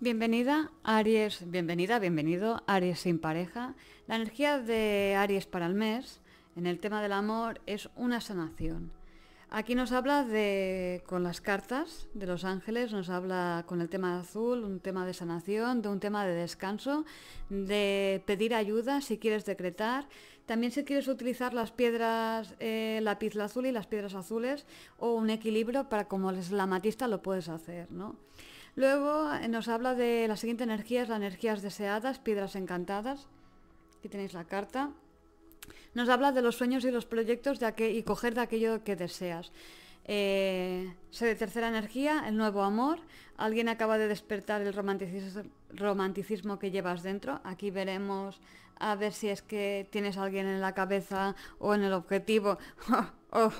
Bienvenida, Aries, bienvenida, bienvenido, Aries sin pareja. La energía de Aries para el mes en el tema del amor es una sanación. Aquí nos habla de, con las cartas de los ángeles, nos habla con el tema azul, un tema de sanación, de un tema de descanso, de pedir ayuda si quieres decretar. También si quieres utilizar las piedras eh, lápiz azul y las piedras azules o un equilibrio para como es la lo puedes hacer, ¿no? Luego eh, nos habla de la siguiente energía, es las energías deseadas, piedras encantadas. Aquí tenéis la carta. Nos habla de los sueños y los proyectos de y coger de aquello que deseas. Eh, de tercera energía, el nuevo amor. Alguien acaba de despertar el romanticismo que llevas dentro. Aquí veremos a ver si es que tienes alguien en la cabeza o en el objetivo o,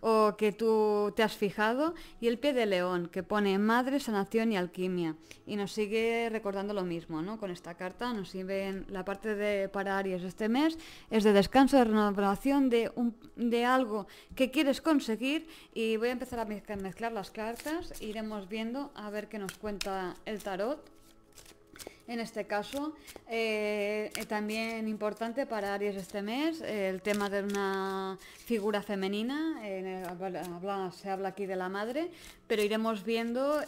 o, que tú te has fijado. Y el pie de león, que pone madre, sanación y alquimia. Y nos sigue recordando lo mismo, ¿no? Con esta carta nos sirven la parte de para Aries este mes, es de descanso, de renovación, de, de algo que quieres conseguir. Y voy a empezar a mezclar las cartas, iremos viendo a ver qué nos cuenta el tarot en este caso. Eh, eh, también importante para Aries este mes, eh, el tema de una figura femenina, se habla aquí de la madre, pero iremos viendo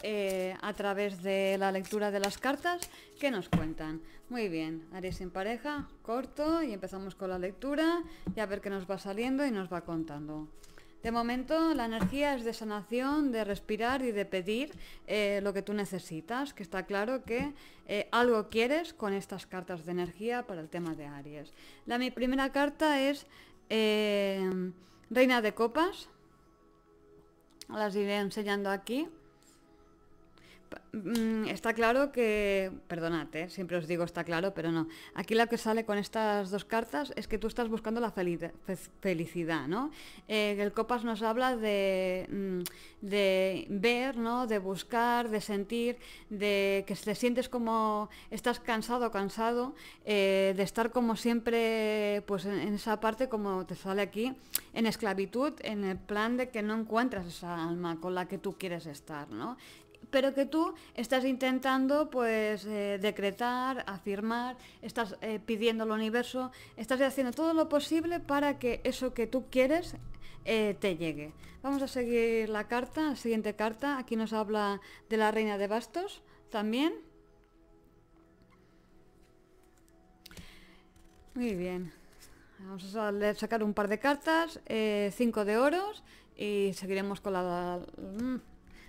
a través de la lectura de las cartas que nos cuentan. Muy bien, Aries sin pareja, corto y empezamos con la lectura y a ver qué nos va saliendo y nos va contando. De momento la energía es de sanación, de respirar y de pedir eh, lo que tú necesitas, que está claro que eh, algo quieres con estas cartas de energía para el tema de Aries. La mi primera carta es eh, Reina de Copas. Las iré enseñando aquí. Mm, está claro que, perdonad, eh, siempre os digo está claro, pero no. Aquí lo que sale con estas dos cartas es que tú estás buscando la felicidad, ¿no? Eh, el Copas nos habla mm, de, ver, ¿no? De buscar, de sentir, de que te sientes como estás cansado, cansado, eh, de estar como siempre, pues en, esa parte como te sale aquí, en esclavitud, en el plan de que no encuentras esa alma con la que tú quieres estar, ¿no? pero que tú estás intentando pues eh, decretar, afirmar, estás eh, pidiendo al universo, estás haciendo todo lo posible para que eso que tú quieres eh, te llegue. Vamos a seguir la carta, siguiente carta, aquí nos habla de la reina de bastos también. Muy bien, vamos a sacar un par de cartas, cinco de oros y seguiremos con la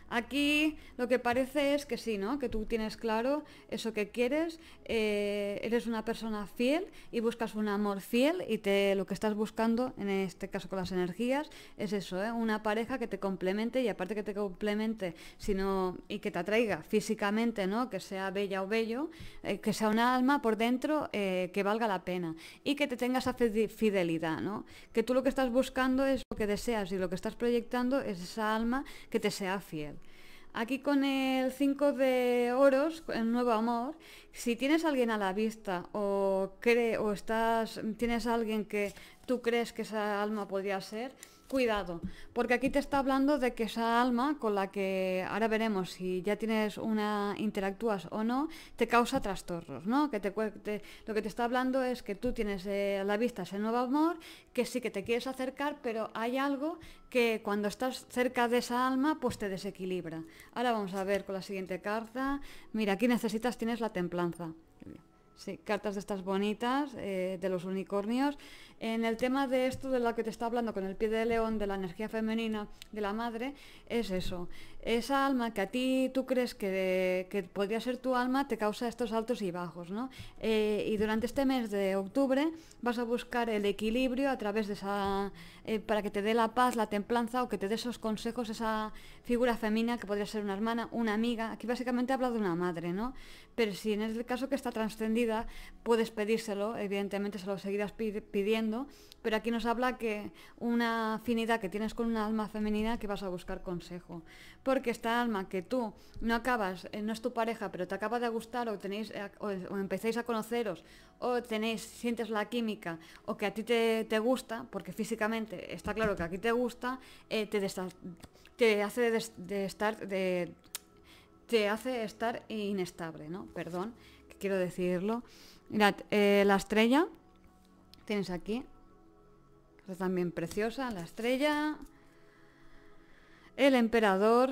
Aquí lo que parece es que sí, ¿no? Que tú tienes claro eso que quieres, eh, eres una persona fiel y buscas un amor fiel y te, lo que estás buscando, en este caso con las energías, es eso, ¿eh? Una pareja que te complemente y aparte que te complemente, sino y que te atraiga físicamente, ¿no? Que sea bella o bello, eh, que sea una alma por dentro que valga la pena y que te tenga esa fidelidad, ¿no? Que tú lo que estás buscando es lo que deseas y lo que estás proyectando es esa alma que te sea fiel. Aquí con el 5 de oros, el nuevo amor, si tienes alguien a la vista o, cree, o estás, tienes a alguien que tú crees que esa alma podría ser, cuidado, porque aquí te está hablando de que esa alma con la que ahora veremos si ya tienes una interactúas o no, te causa trastornos, ¿no? Que te, lo que te está hablando es que tú tienes eh, a la vista ese nuevo amor, que sí que te quieres acercar, pero hay algo que cuando estás cerca de esa alma, pues te desequilibra. Ahora vamos a ver con la siguiente carta. Mira, aquí necesitas tienes la templanza. Sí, cartas de estas bonitas, eh, de los unicornios. En el tema de esto de lo que te está hablando con el pie de león, de la energía femenina, de la madre, es eso esa alma que a ti tú crees que, podría ser tu alma te causa estos altos y bajos, ¿no? Eh, y durante este mes de octubre vas a buscar el equilibrio a través de esa, eh, para que te dé la paz, la templanza o que te dé esos consejos, esa figura femenina que podría ser una hermana, una amiga. Aquí básicamente habla de una madre, ¿no? Pero si en el caso que está trascendida, puedes pedírselo, evidentemente se lo seguirás pidiendo, pero aquí nos habla que una afinidad que tienes con una alma femenina que vas a buscar consejo que esta alma que tú no acabas, eh, no es tu pareja, pero te acaba de gustar o tenéis eh, o, empezáis a conoceros o tenéis sientes la química o que a ti te, gusta, porque físicamente está claro que aquí te gusta, eh, te, hace de, estar de, te hace estar inestable, ¿no? Perdón, que quiero decirlo. Mirad, la estrella tienes aquí. también preciosa la estrella. El emperador.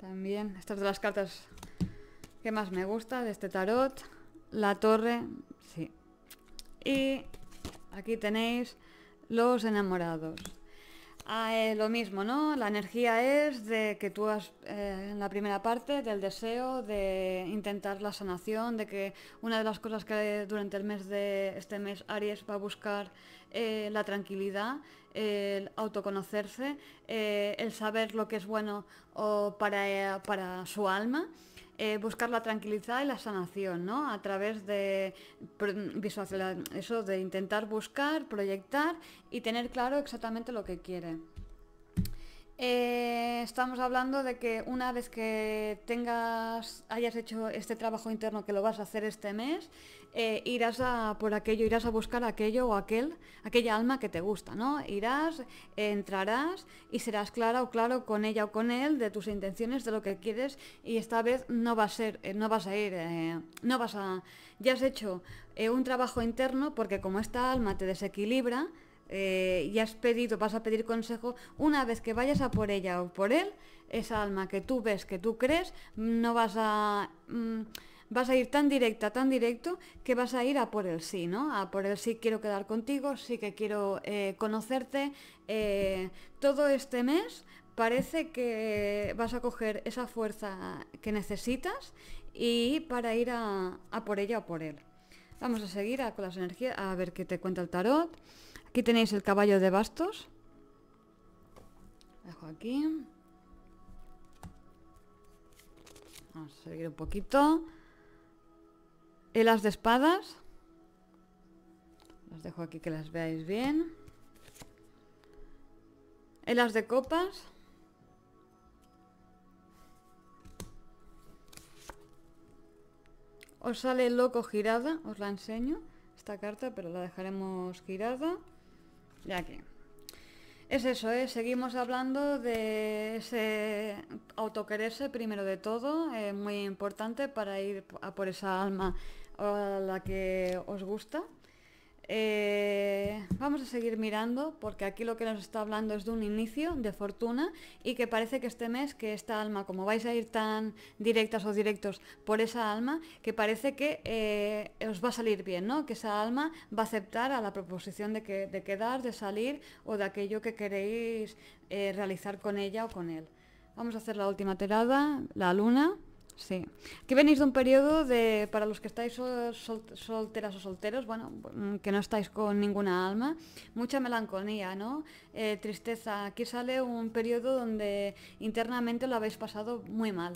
También. Estas de las cartas que más me gusta de este tarot. La torre. Sí. Y aquí tenéis los enamorados. Ah, lo mismo, ¿no? La energía es de que tú has, eh, en la primera parte, del deseo de intentar la sanación, de que una de las cosas que durante el mes de este mes Aries va a buscar eh, la tranquilidad, el autoconocerse, eh, el saber lo que es bueno o para su alma. Eh, buscar la tranquilidad y la sanación, ¿no? A través de eso de intentar buscar, proyectar y tener claro exactamente lo que quiere. Eh, estamos hablando de que una vez que tengas, hayas hecho este trabajo interno que lo vas a hacer este mes, eh, irás a por aquello, irás a buscar aquello o aquel, aquella alma que te gusta, ¿no? Irás, entrarás y serás clara o claro con ella o con él de tus intenciones, de lo que quieres y esta vez no va a ser, eh, no vas a ir, no vas a, ya has hecho un trabajo interno porque como esta alma te desequilibra, eh, y has pedido, vas a pedir consejo, una vez que vayas a por ella o por él, esa alma que tú ves, que tú crees, no vas a... Mm, vas a ir tan directa, tan directo, que vas a ir a por el sí, ¿no? A por el sí quiero quedar contigo, sí que quiero eh, conocerte. Eh, todo este mes parece que vas a coger esa fuerza que necesitas y para ir a por ella o por él. Vamos a seguir con las energías, a ver qué te cuenta el tarot. Aquí tenéis el caballo de bastos. Dejo aquí. Vamos a seguir un poquito. Elas de espadas. Las dejo aquí que las veáis bien. Elas de copas. Os sale loco girada, os la enseño, esta carta, pero la dejaremos girada. Ya aquí. Es eso, ¿eh? seguimos hablando de ese autoquererse primero de todo, es eh, muy importante para ir a por esa alma a la que os gusta. Eh, vamos a seguir mirando porque aquí lo que nos está hablando es de un inicio de fortuna y que parece que este mes que esta alma, como vais a ir tan directas o directos por esa alma, que parece que eh, os va a salir bien, Que esa alma va a aceptar a la proposición de, que, de quedar, de salir o de aquello que queréis eh, realizar con ella o con él. Vamos a hacer la última tirada, la luna. Sí. Que venís de un periodo de, para los que estáis solteras o solteros, bueno, mm, que no estáis con ninguna alma, mucha melancolía, ¿no? Eh, tristeza. Aquí sale un periodo donde internamente lo habéis pasado muy mal.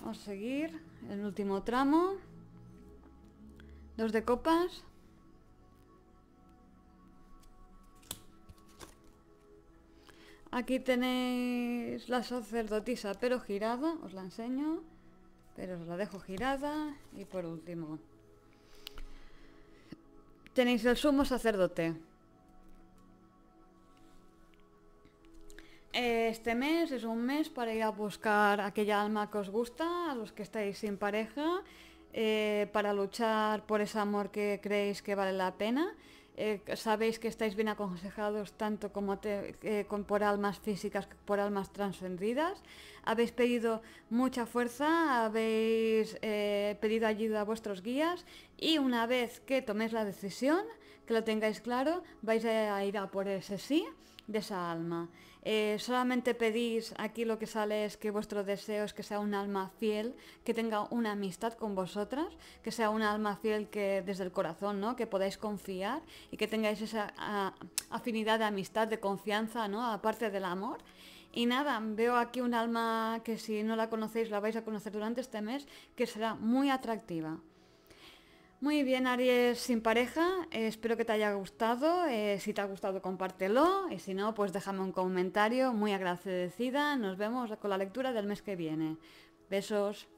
Vamos a seguir. El último tramo. Dos de copas. Aquí tenéis la sacerdotisa pero girada, os la enseño pero os la dejo girada y por último tenéis el sumo sacerdote Este mes es un mes para ir a buscar aquella alma que os gusta, a los que estáis sin pareja, eh, para luchar por ese amor que creéis que vale la pena eh, sabéis que estáis bien aconsejados tanto como eh, por almas físicas como por almas transcendidas. Habéis pedido mucha fuerza, habéis eh, pedido ayuda a vuestros guías y una vez que toméis la decisión, que lo tengáis claro, vais a ir a por ese sí de esa alma. Eh, solamente pedís, aquí lo que sale es que vuestro deseo es que sea un alma fiel, que tenga una amistad con vosotras, que sea un alma fiel que desde el corazón, ¿no? Que podáis confiar y que tengáis esa afinidad de amistad, de confianza, ¿no? Aparte del amor. Y nada, veo aquí un alma que si no la conocéis la vais a conocer durante este mes, que será muy atractiva. Muy bien, Aries sin pareja, eh, espero que te haya gustado. Eh, si te ha gustado, compártelo. Y si no, pues déjame un comentario. Muy agradecida. Nos vemos con la lectura del mes que viene. Besos.